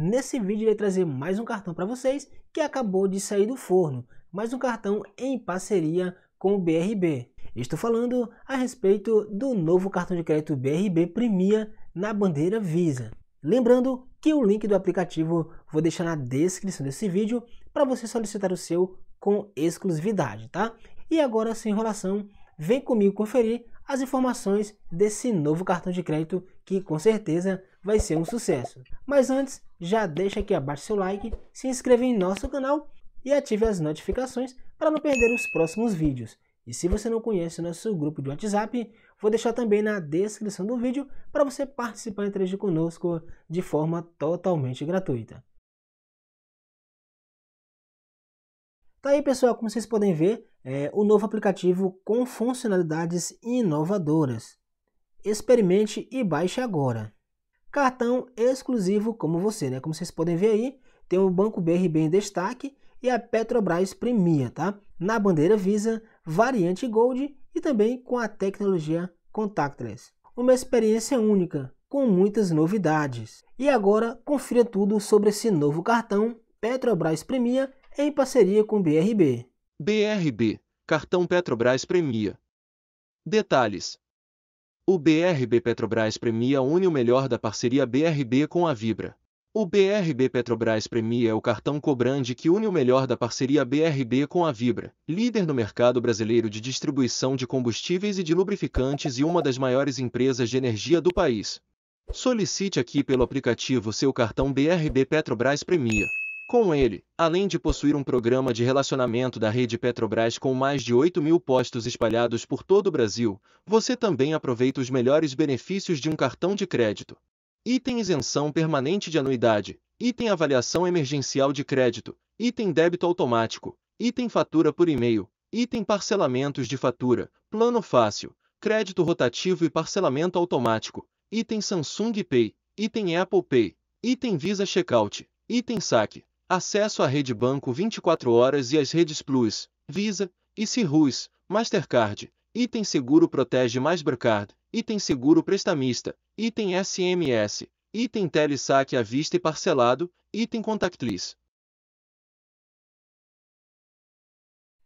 Nesse vídeo irei trazer mais um cartão para vocês que acabou de sair do forno, mais um cartão em parceria com o BRB. Estou falando a respeito do novo cartão de crédito BRB Premia na bandeira Visa. Lembrando que o link do aplicativo vou deixar na descrição desse vídeo para você solicitar o seu com exclusividade, tá? E agora, sem enrolação, vem comigo conferir as informações desse novo cartão de crédito que com certeza vai ser um sucesso. Mas antes, já deixa aqui abaixo seu like, se inscreva em nosso canal e ative as notificações para não perder os próximos vídeos. E se você não conhece o nosso grupo de WhatsApp, vou deixar também na descrição do vídeo para você participar e interagir conosco de forma totalmente gratuita. Tá aí pessoal, como vocês podem ver, é o novo aplicativo com funcionalidades inovadoras. Experimente e baixe agora cartão exclusivo como você, né? Como vocês podem ver aí, tem o Banco BRB em destaque e a Petrobras premia, tá? Na bandeira Visa, variante Gold e também com a tecnologia contactless. Uma experiência única, com muitas novidades. E agora, confira tudo sobre esse novo cartão Petrobras Premia em parceria com BRB. BRB, cartão Petrobras Premia. Detalhes: o BRB Petrobras Premia une o melhor da parceria BRB com a Vibra. O BRB Petrobras Premia é o cartão cobrande que une o melhor da parceria BRB com a Vibra, líder no mercado brasileiro de distribuição de combustíveis e de lubrificantes e uma das maiores empresas de energia do país. Solicite aqui pelo aplicativo seu cartão BRB Petrobras Premia. Com ele, além de possuir um programa de relacionamento da rede Petrobras com mais de 8 mil postos espalhados por todo o Brasil, você também aproveita os melhores benefícios de um cartão de crédito. Item isenção permanente de anuidade, item avaliação emergencial de crédito, item débito automático, item fatura por e-mail, item parcelamentos de fatura, plano fácil, crédito rotativo e parcelamento automático, item Samsung Pay, item Apple Pay, item Visa Checkout, item saque, Acesso à rede banco 24 horas e às redes Plus, Visa, Cirrus, Mastercard, Item Seguro Protege Mais Brocard, Item Seguro Prestamista, Item SMS, Item Telesaque à vista e parcelado, Item Contactless.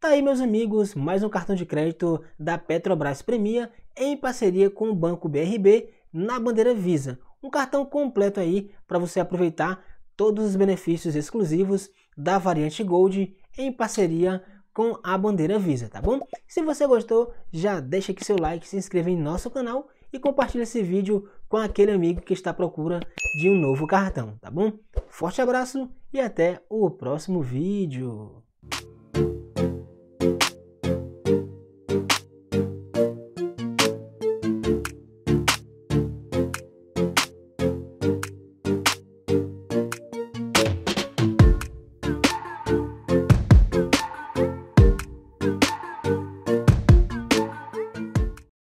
Tá aí, meus amigos, mais um cartão de crédito da Petrobras Premia em parceria com o Banco BRB na bandeira Visa. Um cartão completo aí para você aproveitar todos os benefícios exclusivos da variante Gold em parceria com a bandeira Visa, tá bom? Se você gostou, já deixa aqui seu like, se inscreva em nosso canal e compartilha esse vídeo com aquele amigo que está à procura de um novo cartão, tá bom? Forte abraço e até o próximo vídeo! thank you